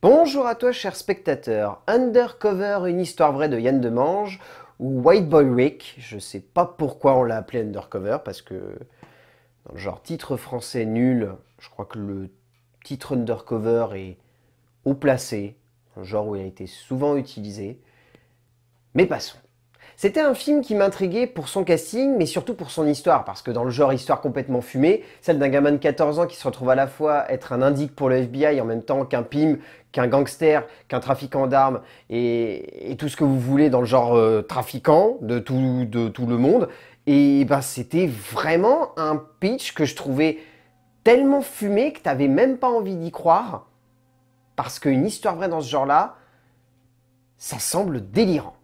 Bonjour à toi cher spectateur, Undercover, une histoire vraie de Yann Demange, ou White Boy Rick, je sais pas pourquoi on l'a appelé Undercover, parce que dans le genre titre français nul, je crois que le titre Undercover est haut placé, un genre où il a été souvent utilisé, mais passons. C'était un film qui m'intriguait pour son casting, mais surtout pour son histoire, parce que dans le genre histoire complètement fumée, celle d'un gamin de 14 ans qui se retrouve à la fois être un indique pour le FBI en même temps qu'un pim, qu'un gangster, qu'un trafiquant d'armes et, tout ce que vous voulez dans le genre euh, trafiquant de tout, de tout le monde. Et ben c'était vraiment un pitch que je trouvais tellement fumé que t'avais même pas envie d'y croire, parce qu'une histoire vraie dans ce genre-là, ça semble délirant.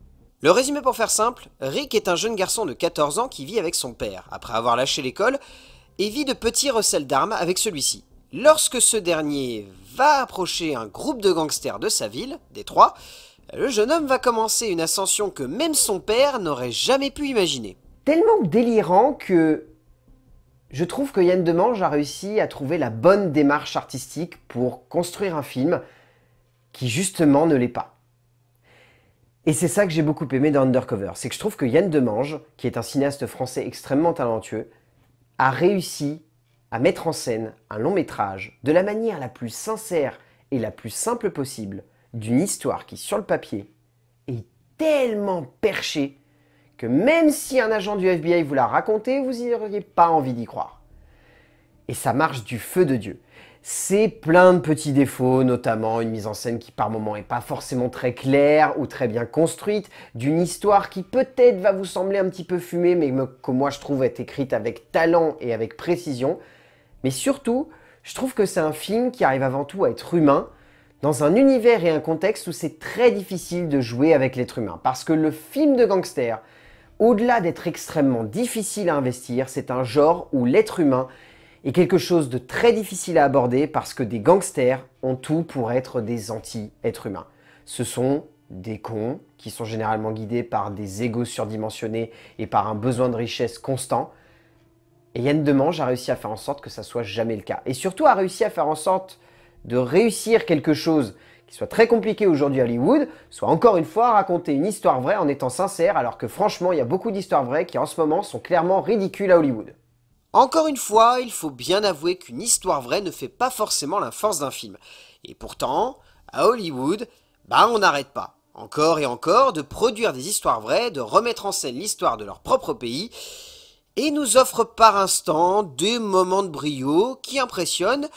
Le résumé pour faire simple, Rick est un jeune garçon de 14 ans qui vit avec son père, après avoir lâché l'école, et vit de petits recels d'armes avec celui-ci. Lorsque ce dernier va approcher un groupe de gangsters de sa ville, Détroit, le jeune homme va commencer une ascension que même son père n'aurait jamais pu imaginer. Tellement délirant que je trouve que Yann Demange a réussi à trouver la bonne démarche artistique pour construire un film qui justement ne l'est pas. Et c'est ça que j'ai beaucoup aimé dans Undercover, c'est que je trouve que Yann Demange, qui est un cinéaste français extrêmement talentueux, a réussi à mettre en scène un long métrage de la manière la plus sincère et la plus simple possible d'une histoire qui, sur le papier, est tellement perchée que même si un agent du FBI vous la racontait, vous n'auriez pas envie d'y croire. Et ça marche du feu de Dieu c'est plein de petits défauts, notamment une mise en scène qui par moment est pas forcément très claire ou très bien construite, d'une histoire qui peut-être va vous sembler un petit peu fumée, mais que moi je trouve être écrite avec talent et avec précision. Mais surtout, je trouve que c'est un film qui arrive avant tout à être humain, dans un univers et un contexte où c'est très difficile de jouer avec l'être humain. Parce que le film de gangster, au-delà d'être extrêmement difficile à investir, c'est un genre où l'être humain et quelque chose de très difficile à aborder parce que des gangsters ont tout pour être des anti-êtres humains. Ce sont des cons qui sont généralement guidés par des égos surdimensionnés et par un besoin de richesse constant. Et Yann Demange a réussi à faire en sorte que ça soit jamais le cas. Et surtout a réussi à faire en sorte de réussir quelque chose qui soit très compliqué aujourd'hui à Hollywood, soit encore une fois raconter une histoire vraie en étant sincère, alors que franchement, il y a beaucoup d'histoires vraies qui en ce moment sont clairement ridicules à Hollywood. Encore une fois, il faut bien avouer qu'une histoire vraie ne fait pas forcément la force d'un film. Et pourtant, à Hollywood, bah on n'arrête pas. Encore et encore, de produire des histoires vraies, de remettre en scène l'histoire de leur propre pays, et nous offre par instant des moments de brio qui impressionnent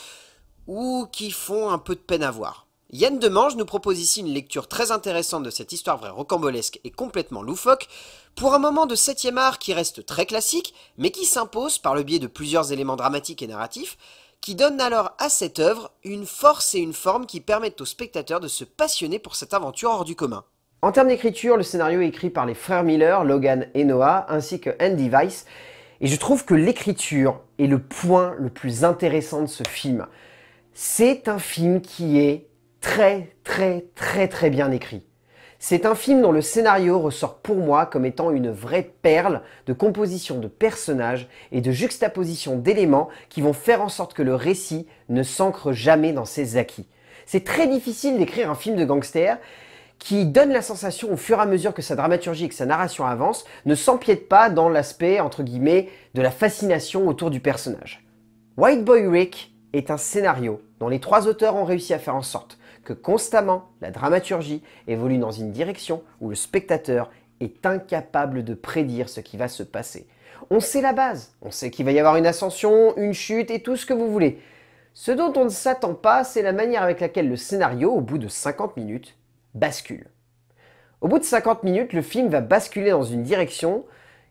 ou qui font un peu de peine à voir. Yann Demange nous propose ici une lecture très intéressante de cette histoire vraie rocambolesque et complètement loufoque, pour un moment de 7 art qui reste très classique, mais qui s'impose par le biais de plusieurs éléments dramatiques et narratifs, qui donnent alors à cette œuvre une force et une forme qui permettent aux spectateurs de se passionner pour cette aventure hors du commun. En termes d'écriture, le scénario est écrit par les frères Miller, Logan et Noah, ainsi que Andy Weiss, et je trouve que l'écriture est le point le plus intéressant de ce film. C'est un film qui est très très très très bien écrit. C'est un film dont le scénario ressort pour moi comme étant une vraie perle de composition de personnages et de juxtaposition d'éléments qui vont faire en sorte que le récit ne s'ancre jamais dans ses acquis. C'est très difficile d'écrire un film de gangster qui donne la sensation au fur et à mesure que sa dramaturgie et que sa narration avance, ne s'empiète pas dans l'aspect, entre guillemets, de la fascination autour du personnage. White Boy Rick est un scénario dont les trois auteurs ont réussi à faire en sorte que constamment la dramaturgie évolue dans une direction où le spectateur est incapable de prédire ce qui va se passer. On sait la base, on sait qu'il va y avoir une ascension, une chute et tout ce que vous voulez. Ce dont on ne s'attend pas, c'est la manière avec laquelle le scénario, au bout de 50 minutes, bascule. Au bout de 50 minutes, le film va basculer dans une direction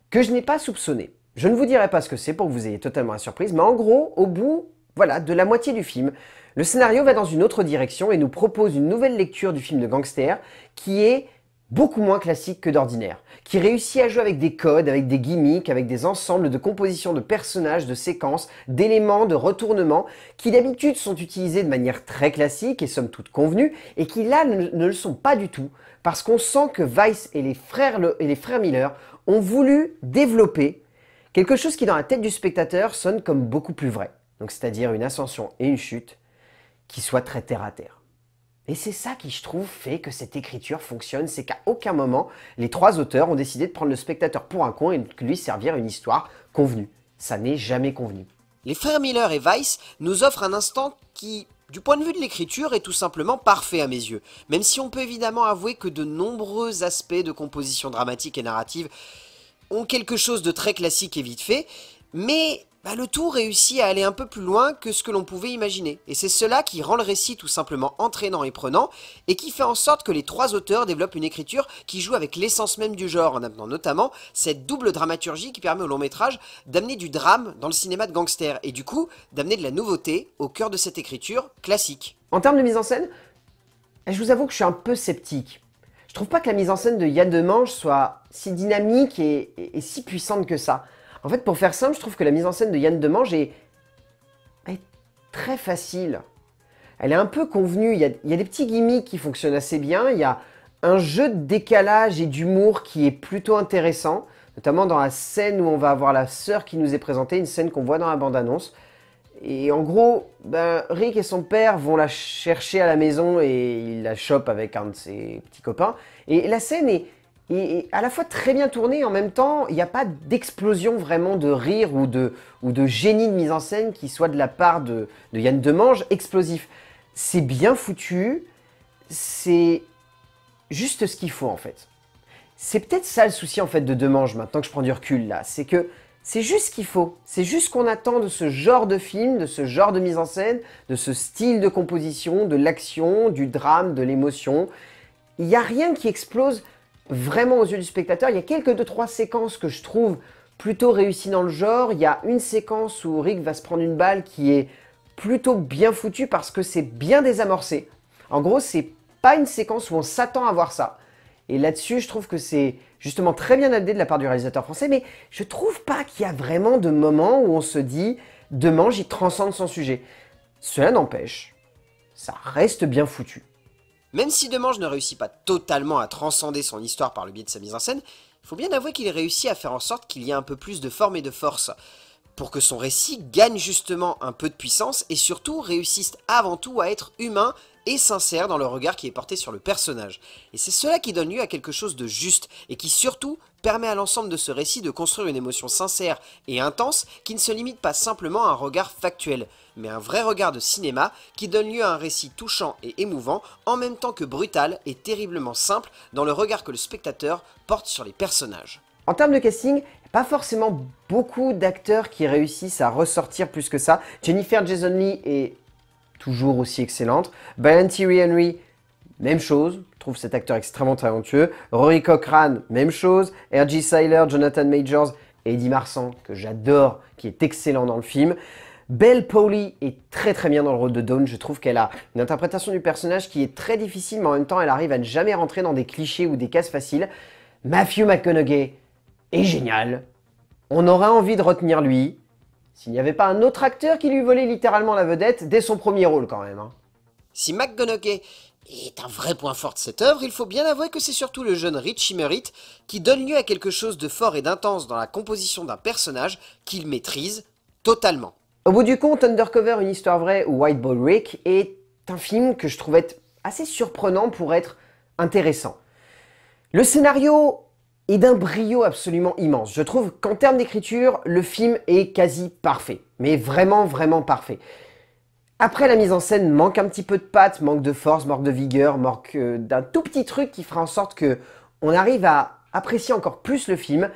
que je n'ai pas soupçonnée. Je ne vous dirai pas ce que c'est pour que vous ayez totalement la surprise, mais en gros, au bout voilà, de la moitié du film, le scénario va dans une autre direction et nous propose une nouvelle lecture du film de gangster qui est beaucoup moins classique que d'ordinaire, qui réussit à jouer avec des codes, avec des gimmicks, avec des ensembles de compositions de personnages, de séquences, d'éléments, de retournements, qui d'habitude sont utilisés de manière très classique et somme toute convenue, et qui là ne, le sont pas du tout, parce qu'on sent que Weiss et les frères, et les frères Miller ont voulu développer quelque chose qui dans la tête du spectateur sonne comme beaucoup plus vrai, donc c'est-à-dire une ascension et une chute, qui soit très terre à terre. Et c'est ça qui, je trouve, fait que cette écriture fonctionne, c'est qu'à aucun moment, les trois auteurs ont décidé de prendre le spectateur pour un con et de lui servir une histoire convenue. Ça n'est jamais convenu. Les frères Miller et Weiss nous offrent un instant qui, du point de vue de l'écriture, est tout simplement parfait à mes yeux, même si on peut évidemment avouer que de nombreux aspects de composition dramatique et narrative ont quelque chose de très classique et vite fait, mais bah, le tout réussit à aller un peu plus loin que ce que l'on pouvait imaginer. Et c'est cela qui rend le récit tout simplement entraînant et prenant, et qui fait en sorte que les trois auteurs développent une écriture qui joue avec l'essence même du genre, en amenant notamment cette double dramaturgie qui permet au long métrage d'amener du drame dans le cinéma de gangster, et du coup d'amener de la nouveauté au cœur de cette écriture classique. En termes de mise en scène, eh, je vous avoue que je suis un peu sceptique. Je trouve pas que la mise en scène de Yann Demange soit si dynamique et si puissante que ça. En fait, pour faire simple, je trouve que la mise en scène de Yann Demange est, très facile. Elle est un peu convenue. Il y, a, des petits gimmicks qui fonctionnent assez bien. Il y a un jeu de décalage et d'humour qui est plutôt intéressant, notamment dans la scène où on va avoir la sœur qui nous est présentée, une scène qu'on voit dans la bande-annonce. Et en gros, ben, Rick et son père vont la chercher à la maison et il la chopent avec un de ses petits copains. Et la scène est, et à la fois très bien tourné, en même temps, il n'y a pas d'explosion vraiment de rire ou de, ou de génie de mise en scène qui soit de la part de, de Yann Demange explosif. C'est bien foutu, c'est juste ce qu'il faut en fait. C'est peut-être ça le souci en fait de Demange maintenant que je prends du recul là, c'est que c'est juste ce qu'il faut, c'est juste ce qu'on attend de ce genre de film, de ce genre de mise en scène, de ce style de composition, de l'action, du drame, de l'émotion. Il n'y a rien qui explose vraiment aux yeux du spectateur. Il y a quelques deux trois séquences que je trouve plutôt réussies dans le genre. Il y a une séquence où Rick va se prendre une balle qui est plutôt bien foutue parce que c'est bien désamorcé. En gros, c'est pas une séquence où on s'attend à voir ça. Et là-dessus, je trouve que c'est justement très bien adapté de la part du réalisateur français, mais je trouve pas qu'il y a vraiment de moment où on se dit demain, j'y transcende son sujet. Cela n'empêche, ça reste bien foutu. Même si Demange ne réussit pas totalement à transcender son histoire par le biais de sa mise en scène, il faut bien avouer qu'il réussit à faire en sorte qu'il y ait un peu plus de forme et de force, pour que son récit gagne justement un peu de puissance et surtout réussisse avant tout à être humain et sincère dans le regard qui est porté sur le personnage. Et c'est cela qui donne lieu à quelque chose de juste, et qui surtout permet à l'ensemble de ce récit de construire une émotion sincère et intense qui ne se limite pas simplement à un regard factuel, mais un vrai regard de cinéma qui donne lieu à un récit touchant et émouvant en même temps que brutal et terriblement simple dans le regard que le spectateur porte sur les personnages. En termes de casting, pas forcément beaucoup d'acteurs qui réussissent à ressortir plus que ça. Jennifer Jason Lee et toujours aussi excellente. Brian Thierry Henry, même chose, je trouve cet acteur extrêmement talentueux. Rory Cochrane, même chose. R.G. Seiler, Jonathan Majors Eddie Marsan, que j'adore, qui est excellent dans le film. Belle Pauli est très très bien dans le rôle de Dawn, je trouve qu'elle a une interprétation du personnage qui est très difficile, mais en même temps elle arrive à ne jamais rentrer dans des clichés ou des cases faciles. Matthew McConaughey est génial, on aura envie de retenir lui, s'il n'y avait pas un autre acteur qui lui volait littéralement la vedette dès son premier rôle quand même. Hein. Si McGonaghy est un vrai point fort de cette œuvre, il faut bien avouer que c'est surtout le jeune Richie Merritt qui donne lieu à quelque chose de fort et d'intense dans la composition d'un personnage qu'il maîtrise totalement. Au bout du compte, Undercover, une histoire vraie ou White Ball Rick est un film que je trouvais assez surprenant pour être intéressant. Le scénario et d'un brio absolument immense. Je trouve qu'en termes d'écriture, le film est quasi parfait, mais vraiment, vraiment parfait. Après, la mise en scène manque un petit peu de patte, manque de force, manque de vigueur, manque euh, d'un tout petit truc qui fera en sorte que on arrive à apprécier encore plus le film,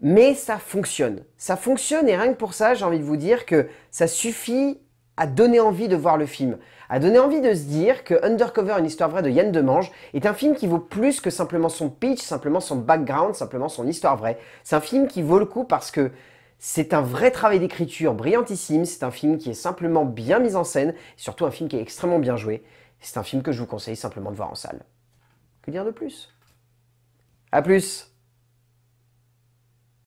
mais ça fonctionne. Ça fonctionne et rien que pour ça, j'ai envie de vous dire que ça suffit a donné envie de voir le film, a donné envie de se dire que Undercover, une histoire vraie de Yann Demange, est un film qui vaut plus que simplement son pitch, simplement son background, simplement son histoire vraie. C'est un film qui vaut le coup parce que c'est un vrai travail d'écriture brillantissime, c'est un film qui est simplement bien mis en scène, et surtout un film qui est extrêmement bien joué. C'est un film que je vous conseille simplement de voir en salle. Que dire de plus À plus